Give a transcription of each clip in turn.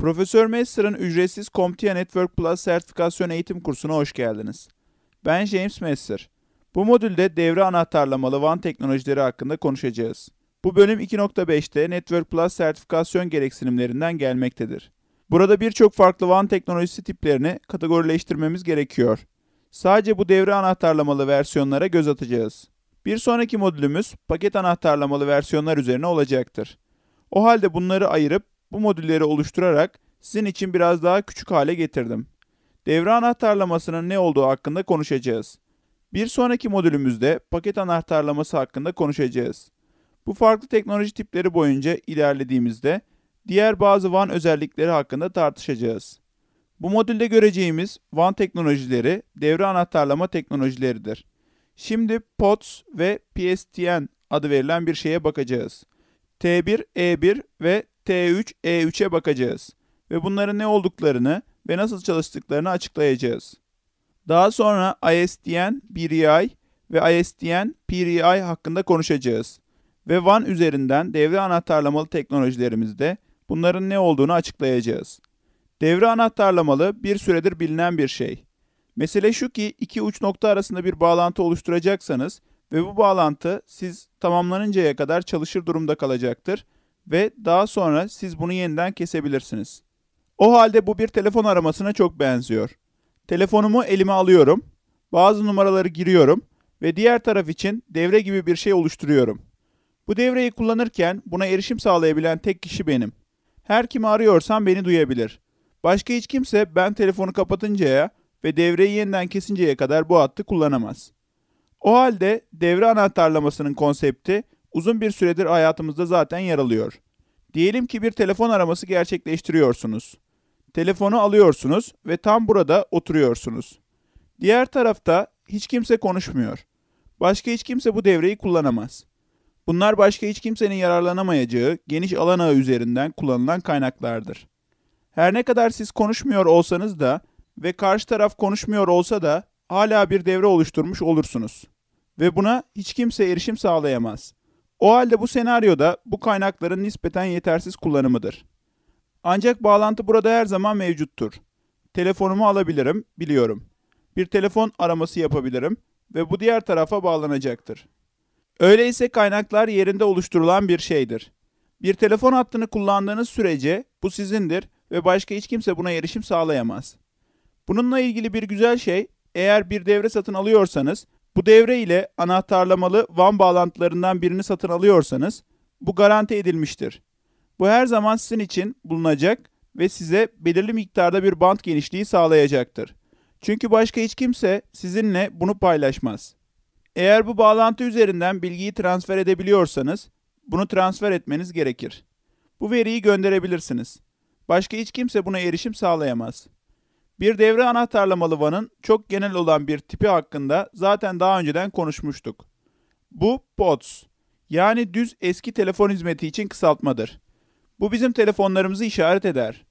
Profesör Messer'ın ücretsiz CompTIA Network Plus sertifikasyon eğitim kursuna hoş geldiniz. Ben James Messer. Bu modülde devre anahtarlamalı WAN teknolojileri hakkında konuşacağız. Bu bölüm 2.5'te Network Plus sertifikasyon gereksinimlerinden gelmektedir. Burada birçok farklı WAN teknolojisi tiplerini kategorileştirmemiz gerekiyor. Sadece bu devre anahtarlamalı versiyonlara göz atacağız. Bir sonraki modülümüz paket anahtarlamalı versiyonlar üzerine olacaktır. O halde bunları ayırıp bu modülleri oluşturarak sizin için biraz daha küçük hale getirdim. Devre anahtarlamasının ne olduğu hakkında konuşacağız. Bir sonraki modülümüzde paket anahtarlaması hakkında konuşacağız. Bu farklı teknoloji tipleri boyunca ilerlediğimizde diğer bazı WAN özellikleri hakkında tartışacağız. Bu modülde göreceğimiz WAN teknolojileri devre anahtarlama teknolojileridir. Şimdi POTS ve PSTN adı verilen bir şeye bakacağız. T1, E1 ve T3, E3'e bakacağız ve bunların ne olduklarını ve nasıl çalıştıklarını açıklayacağız. Daha sonra ISDN, BRI ve ISDN, PRI hakkında konuşacağız ve WAN üzerinden devre anahtarlamalı teknolojilerimizde bunların ne olduğunu açıklayacağız. Devre anahtarlamalı bir süredir bilinen bir şey. Mesele şu ki iki uç nokta arasında bir bağlantı oluşturacaksanız ve bu bağlantı siz tamamlanıncaya kadar çalışır durumda kalacaktır ve daha sonra siz bunu yeniden kesebilirsiniz. O halde bu bir telefon aramasına çok benziyor. Telefonumu elime alıyorum, bazı numaraları giriyorum ve diğer taraf için devre gibi bir şey oluşturuyorum. Bu devreyi kullanırken buna erişim sağlayabilen tek kişi benim. Her kimi arıyorsam beni duyabilir. Başka hiç kimse ben telefonu kapatıncaya ve devreyi yeniden kesinceye kadar bu hattı kullanamaz. O halde devre anahtarlamasının konsepti uzun bir süredir hayatımızda zaten yer alıyor. Diyelim ki bir telefon araması gerçekleştiriyorsunuz. Telefonu alıyorsunuz ve tam burada oturuyorsunuz. Diğer tarafta hiç kimse konuşmuyor. Başka hiç kimse bu devreyi kullanamaz. Bunlar başka hiç kimsenin yararlanamayacağı geniş alan ağı üzerinden kullanılan kaynaklardır. Her ne kadar siz konuşmuyor olsanız da ve karşı taraf konuşmuyor olsa da hala bir devre oluşturmuş olursunuz. Ve buna hiç kimse erişim sağlayamaz. O halde bu senaryoda bu kaynakların nispeten yetersiz kullanımıdır. Ancak bağlantı burada her zaman mevcuttur. Telefonumu alabilirim, biliyorum. Bir telefon araması yapabilirim ve bu diğer tarafa bağlanacaktır. Öyleyse kaynaklar yerinde oluşturulan bir şeydir. Bir telefon hattını kullandığınız sürece bu sizindir ve başka hiç kimse buna erişim sağlayamaz. Bununla ilgili bir güzel şey, eğer bir devre satın alıyorsanız bu devre ile anahtarlamalı WAN bağlantılarından birini satın alıyorsanız bu garanti edilmiştir. Bu her zaman sizin için bulunacak ve size belirli miktarda bir bant genişliği sağlayacaktır. Çünkü başka hiç kimse sizinle bunu paylaşmaz. Eğer bu bağlantı üzerinden bilgiyi transfer edebiliyorsanız bunu transfer etmeniz gerekir. Bu veriyi gönderebilirsiniz. Başka hiç kimse buna erişim sağlayamaz. Bir devre anahtarlamalı vanın çok genel olan bir tipi hakkında zaten daha önceden konuşmuştuk. Bu POTS yani düz eski telefon hizmeti için kısaltmadır. Bu bizim telefonlarımızı işaret eder.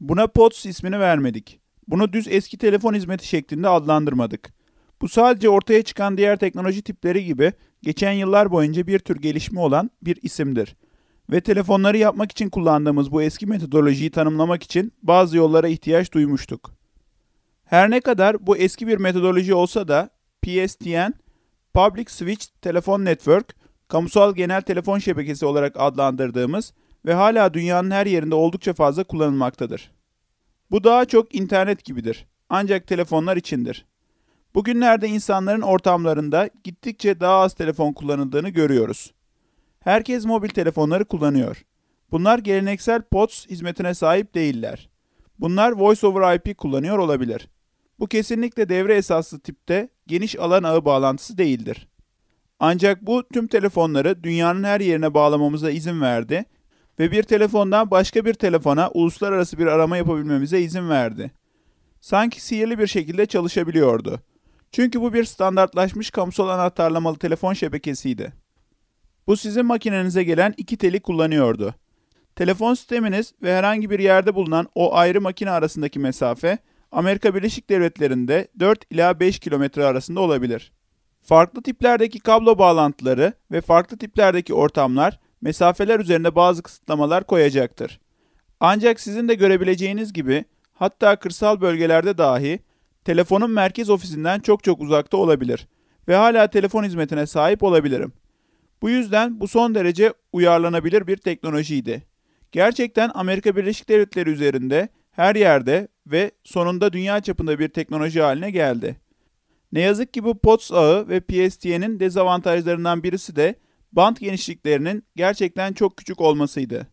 Buna POTS ismini vermedik. Bunu düz eski telefon hizmeti şeklinde adlandırmadık. Bu sadece ortaya çıkan diğer teknoloji tipleri gibi geçen yıllar boyunca bir tür gelişme olan bir isimdir. Ve telefonları yapmak için kullandığımız bu eski metodolojiyi tanımlamak için bazı yollara ihtiyaç duymuştuk. Her ne kadar bu eski bir metodoloji olsa da PSTN, Public Switch Telephone Network, kamusal genel telefon şebekesi olarak adlandırdığımız ve hala dünyanın her yerinde oldukça fazla kullanılmaktadır. Bu daha çok internet gibidir. Ancak telefonlar içindir. Bugünlerde insanların ortamlarında gittikçe daha az telefon kullanıldığını görüyoruz. Herkes mobil telefonları kullanıyor. Bunlar geleneksel POTS hizmetine sahip değiller. Bunlar Voice over IP kullanıyor olabilir. Bu kesinlikle devre esaslı tipte geniş alan ağı bağlantısı değildir. Ancak bu tüm telefonları dünyanın her yerine bağlamamıza izin verdi ve bir telefondan başka bir telefona uluslararası bir arama yapabilmemize izin verdi. Sanki sihirli bir şekilde çalışabiliyordu. Çünkü bu bir standartlaşmış kamusal anahtarlamalı telefon şebekesiydi. Bu sizin makinenize gelen iki teli kullanıyordu. Telefon sisteminiz ve herhangi bir yerde bulunan o ayrı makine arasındaki mesafe Amerika Birleşik Devletleri'nde 4 ila 5 kilometre arasında olabilir. Farklı tiplerdeki kablo bağlantıları ve farklı tiplerdeki ortamlar mesafeler üzerinde bazı kısıtlamalar koyacaktır. Ancak sizin de görebileceğiniz gibi hatta kırsal bölgelerde dahi telefonun merkez ofisinden çok çok uzakta olabilir ve hala telefon hizmetine sahip olabilirim. Bu yüzden bu son derece uyarlanabilir bir teknolojiydi. Gerçekten Amerika Birleşik Devletleri üzerinde her yerde ve sonunda dünya çapında bir teknoloji haline geldi. Ne yazık ki bu POTS ağı ve PSTN'in dezavantajlarından birisi de bant genişliklerinin gerçekten çok küçük olmasıydı.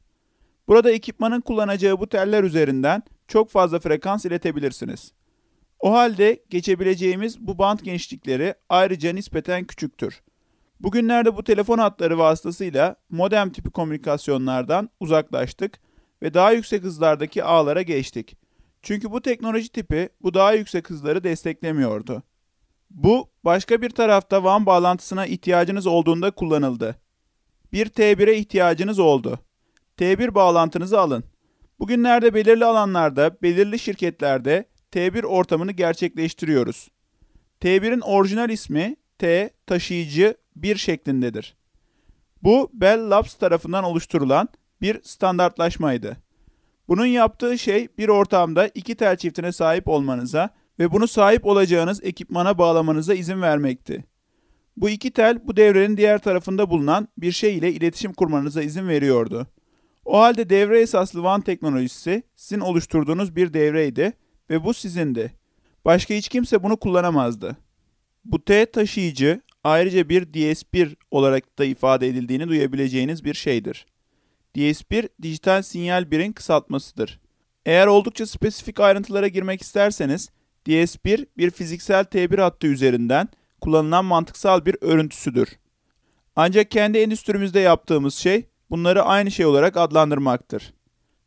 Burada ekipmanın kullanacağı bu teller üzerinden çok fazla frekans iletebilirsiniz. O halde geçebileceğimiz bu bant genişlikleri ayrıca nispeten küçüktür. Bugünlerde bu telefon hatları vasıtasıyla modem tipi komünikasyonlardan uzaklaştık ve daha yüksek hızlardaki ağlara geçtik. Çünkü bu teknoloji tipi bu daha yüksek hızları desteklemiyordu. Bu başka bir tarafta WAN bağlantısına ihtiyacınız olduğunda kullanıldı. Bir T1'e ihtiyacınız oldu. T1 bağlantınızı alın. Bugünlerde belirli alanlarda, belirli şirketlerde T1 ortamını gerçekleştiriyoruz. T1'in orijinal ismi T taşıyıcı 1 şeklindedir. Bu Bell Labs tarafından oluşturulan bir standartlaşmaydı. Bunun yaptığı şey bir ortamda iki tel çiftine sahip olmanıza ve bunu sahip olacağınız ekipmana bağlamanıza izin vermekti. Bu iki tel bu devrenin diğer tarafında bulunan bir şey ile iletişim kurmanıza izin veriyordu. O halde devre esaslı WAN teknolojisi sizin oluşturduğunuz bir devreydi ve bu sizindi. Başka hiç kimse bunu kullanamazdı. Bu T taşıyıcı ayrıca bir DS1 olarak da ifade edildiğini duyabileceğiniz bir şeydir. DS1 dijital sinyal birin kısaltmasıdır. Eğer oldukça spesifik ayrıntılara girmek isterseniz DS1 bir fiziksel T1 hattı üzerinden kullanılan mantıksal bir örüntüsüdür. Ancak kendi endüstrimizde yaptığımız şey bunları aynı şey olarak adlandırmaktır.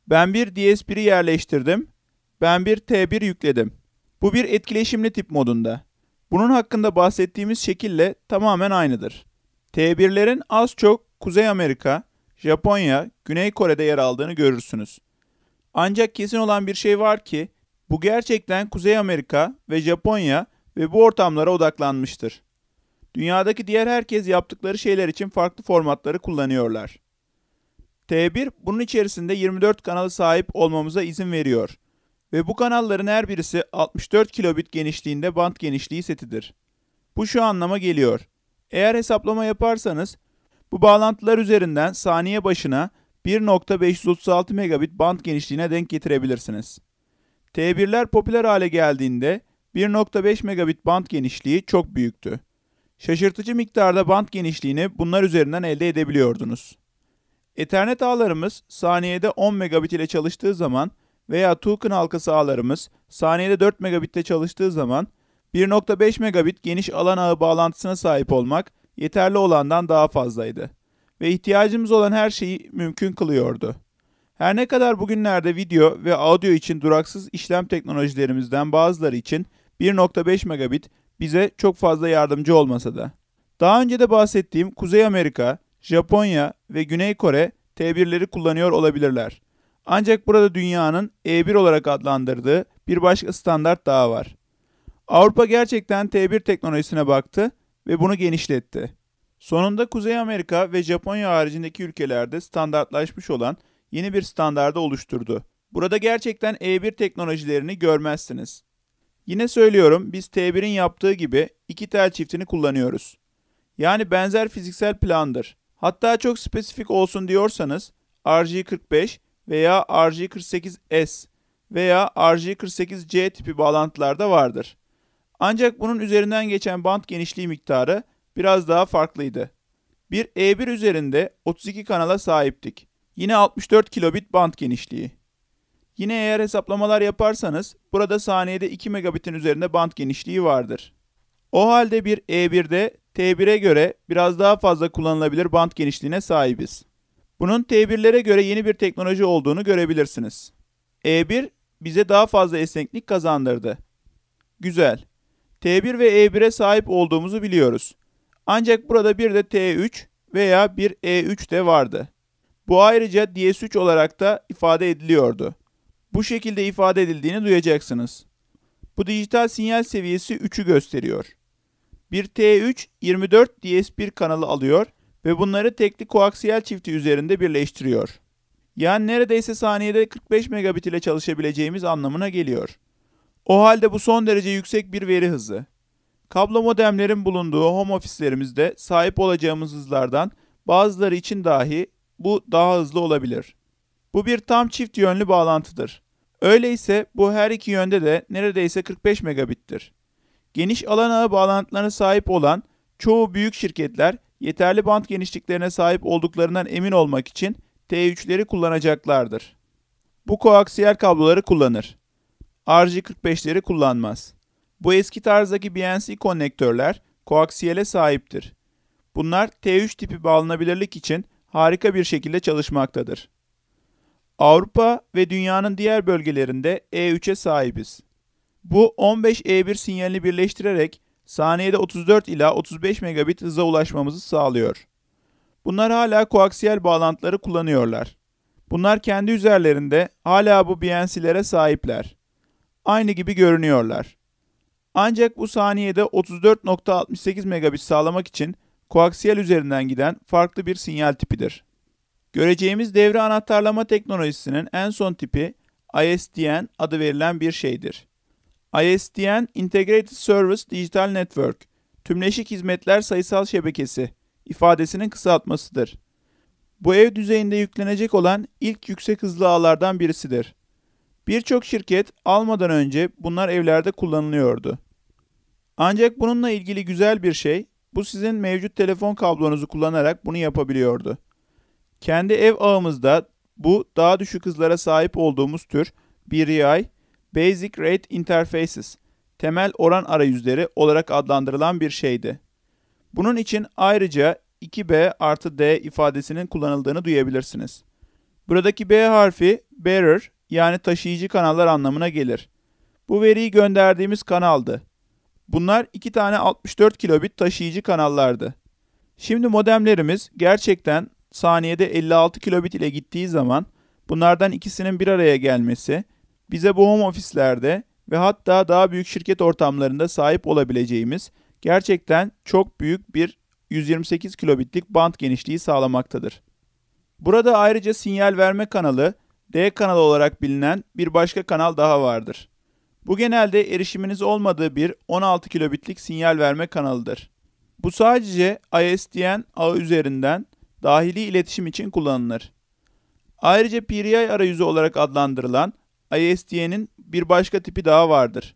Ben bir DS1'i yerleştirdim. Ben bir T1 yükledim. Bu bir etkileşimli tip modunda. Bunun hakkında bahsettiğimiz şekille tamamen aynıdır. T1'lerin az çok Kuzey Amerika, Japonya, Güney Kore'de yer aldığını görürsünüz. Ancak kesin olan bir şey var ki bu gerçekten Kuzey Amerika ve Japonya ve bu ortamlara odaklanmıştır. Dünyadaki diğer herkes yaptıkları şeyler için farklı formatları kullanıyorlar. T1 bunun içerisinde 24 kanalı sahip olmamıza izin veriyor ve bu kanalların her birisi 64 kilobit genişliğinde bant genişliği setidir. Bu şu anlama geliyor. Eğer hesaplama yaparsanız bu bağlantılar üzerinden saniye başına 1.536 megabit band genişliğine denk getirebilirsiniz. T1'ler popüler hale geldiğinde 1.5 megabit band genişliği çok büyüktü. Şaşırtıcı miktarda band genişliğini bunlar üzerinden elde edebiliyordunuz. Ethernet ağlarımız saniyede 10 megabit ile çalıştığı zaman veya token halkası ağlarımız saniyede 4 megabitte çalıştığı zaman 1.5 megabit geniş alan ağı bağlantısına sahip olmak yeterli olandan daha fazlaydı ve ihtiyacımız olan her şeyi mümkün kılıyordu. Her ne kadar bugünlerde video ve audio için duraksız işlem teknolojilerimizden bazıları için 1.5 megabit bize çok fazla yardımcı olmasa da. Daha önce de bahsettiğim Kuzey Amerika, Japonya ve Güney Kore T1'leri kullanıyor olabilirler. Ancak burada dünyanın E1 olarak adlandırdığı bir başka standart daha var. Avrupa gerçekten T1 teknolojisine baktı ve bunu genişletti. Sonunda Kuzey Amerika ve Japonya haricindeki ülkelerde standartlaşmış olan yeni bir standarda oluşturdu. Burada gerçekten E1 teknolojilerini görmezsiniz. Yine söylüyorum biz T1'in yaptığı gibi iki tel çiftini kullanıyoruz. Yani benzer fiziksel plandır. Hatta çok spesifik olsun diyorsanız RJ45 veya RJ48S veya RJ48C tipi bağlantılarda vardır. Ancak bunun üzerinden geçen bant genişliği miktarı biraz daha farklıydı. Bir E1 üzerinde 32 kanala sahiptik. Yine 64 kilobit bant genişliği. Yine eğer hesaplamalar yaparsanız burada saniyede 2 megabitin üzerinde bant genişliği vardır. O halde bir E1'de T1'e göre biraz daha fazla kullanılabilir bant genişliğine sahibiz. Bunun T1'lere göre yeni bir teknoloji olduğunu görebilirsiniz. E1 bize daha fazla esneklik kazandırdı. Güzel. T1 ve E1'e sahip olduğumuzu biliyoruz. Ancak burada bir de T3 veya bir E3 de vardı. Bu ayrıca DS3 olarak da ifade ediliyordu. Bu şekilde ifade edildiğini duyacaksınız. Bu dijital sinyal seviyesi 3'ü gösteriyor. Bir T3 24 DS1 kanalı alıyor ve bunları tekli koaksiyel çifti üzerinde birleştiriyor. Yani neredeyse saniyede 45 megabit ile çalışabileceğimiz anlamına geliyor. O halde bu son derece yüksek bir veri hızı. Kablo modemlerin bulunduğu home ofislerimizde sahip olacağımız hızlardan bazıları için dahi bu daha hızlı olabilir. Bu bir tam çift yönlü bağlantıdır. Öyleyse bu her iki yönde de neredeyse 45 megabittir. Geniş alan ağı bağlantılarına sahip olan çoğu büyük şirketler yeterli bant genişliklerine sahip olduklarından emin olmak için T3'leri kullanacaklardır. Bu koaksiyel kabloları kullanır. RJ45'leri kullanmaz. Bu eski tarzdaki BNC konnektörler koaksiyele sahiptir. Bunlar T3 tipi bağlanabilirlik için harika bir şekilde çalışmaktadır. Avrupa ve dünyanın diğer bölgelerinde E3'e sahibiz. Bu 15 E1 sinyalini birleştirerek saniyede 34 ila 35 megabit hıza ulaşmamızı sağlıyor. Bunlar hala koaksiyel bağlantıları kullanıyorlar. Bunlar kendi üzerlerinde hala bu BNC'lere sahipler aynı gibi görünüyorlar. Ancak bu saniyede 34.68 megabit sağlamak için koaksiyel üzerinden giden farklı bir sinyal tipidir. Göreceğimiz devre anahtarlama teknolojisinin en son tipi ISDN adı verilen bir şeydir. ISDN Integrated Service Digital Network, tümleşik hizmetler sayısal şebekesi ifadesinin kısaltmasıdır. Bu ev düzeyinde yüklenecek olan ilk yüksek hızlı ağlardan birisidir. Birçok şirket almadan önce bunlar evlerde kullanılıyordu. Ancak bununla ilgili güzel bir şey, bu sizin mevcut telefon kablonuzu kullanarak bunu yapabiliyordu. Kendi ev ağımızda bu daha düşük hızlara sahip olduğumuz tür BRI, Basic Rate Interfaces, temel oran arayüzleri olarak adlandırılan bir şeydi. Bunun için ayrıca 2B artı D ifadesinin kullanıldığını duyabilirsiniz. Buradaki B harfi bearer yani taşıyıcı kanallar anlamına gelir. Bu veriyi gönderdiğimiz kanaldı. Bunlar iki tane 64 kilobit taşıyıcı kanallardı. Şimdi modemlerimiz gerçekten saniyede 56 kilobit ile gittiği zaman bunlardan ikisinin bir araya gelmesi bize bu home ofislerde ve hatta daha büyük şirket ortamlarında sahip olabileceğimiz gerçekten çok büyük bir 128 kilobitlik bant genişliği sağlamaktadır. Burada ayrıca sinyal verme kanalı D kanalı olarak bilinen bir başka kanal daha vardır. Bu genelde erişiminiz olmadığı bir 16 kilobitlik sinyal verme kanalıdır. Bu sadece ISDN ağı üzerinden dahili iletişim için kullanılır. Ayrıca PRI arayüzü olarak adlandırılan ISDN'in bir başka tipi daha vardır.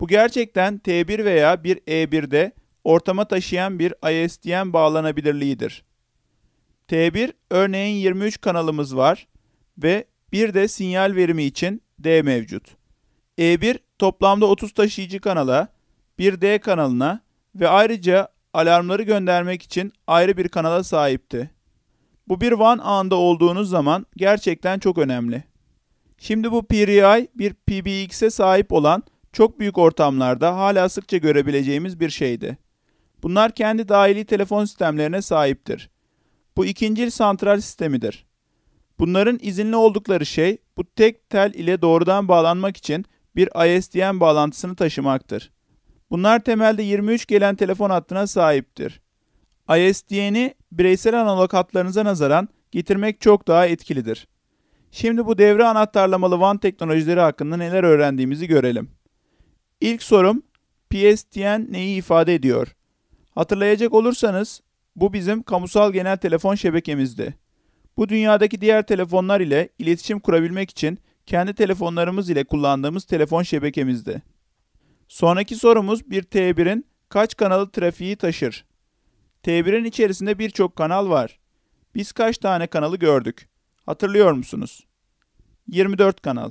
Bu gerçekten T1 veya bir E1'de ortama taşıyan bir ISDN bağlanabilirliğidir. T1 örneğin 23 kanalımız var ve bir de sinyal verimi için D mevcut. E1 toplamda 30 taşıyıcı kanala, bir D kanalına ve ayrıca alarmları göndermek için ayrı bir kanala sahipti. Bu bir WAN ağında olduğunuz zaman gerçekten çok önemli. Şimdi bu PRI bir PBX'e sahip olan çok büyük ortamlarda hala sıkça görebileceğimiz bir şeydi. Bunlar kendi dahili telefon sistemlerine sahiptir. Bu ikincil santral sistemidir. Bunların izinli oldukları şey bu tek tel ile doğrudan bağlanmak için bir ISDN bağlantısını taşımaktır. Bunlar temelde 23 gelen telefon hattına sahiptir. ISDN'i bireysel analog hatlarınıza nazaran getirmek çok daha etkilidir. Şimdi bu devre anahtarlamalı WAN teknolojileri hakkında neler öğrendiğimizi görelim. İlk sorum PSTN neyi ifade ediyor? Hatırlayacak olursanız bu bizim kamusal genel telefon şebekemizdi. Bu dünyadaki diğer telefonlar ile iletişim kurabilmek için kendi telefonlarımız ile kullandığımız telefon şebekemizde. Sonraki sorumuz bir T1'in kaç kanalı trafiği taşır? T1'in içerisinde birçok kanal var. Biz kaç tane kanalı gördük? Hatırlıyor musunuz? 24 kanal.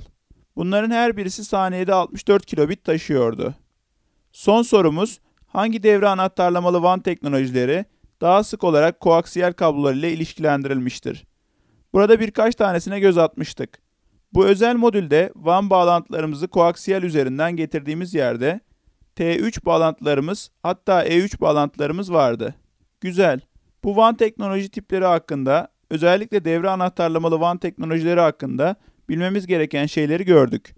Bunların her birisi saniyede 64 kilobit taşıyordu. Son sorumuz hangi devre anahtarlamalı van teknolojileri daha sık olarak koaksiyel kablolar ile ilişkilendirilmiştir? Burada birkaç tanesine göz atmıştık. Bu özel modülde WAN bağlantılarımızı koaksiyel üzerinden getirdiğimiz yerde T3 bağlantılarımız hatta E3 bağlantılarımız vardı. Güzel. Bu WAN teknoloji tipleri hakkında özellikle devre anahtarlamalı WAN teknolojileri hakkında bilmemiz gereken şeyleri gördük.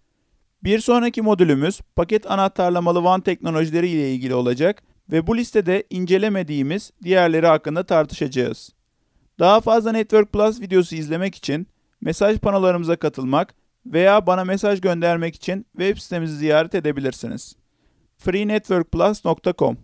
Bir sonraki modülümüz paket anahtarlamalı WAN teknolojileri ile ilgili olacak ve bu listede incelemediğimiz diğerleri hakkında tartışacağız. Daha fazla Network Plus videosu izlemek için mesaj panolarımıza katılmak veya bana mesaj göndermek için web sitemizi ziyaret edebilirsiniz. freenetworkplus.com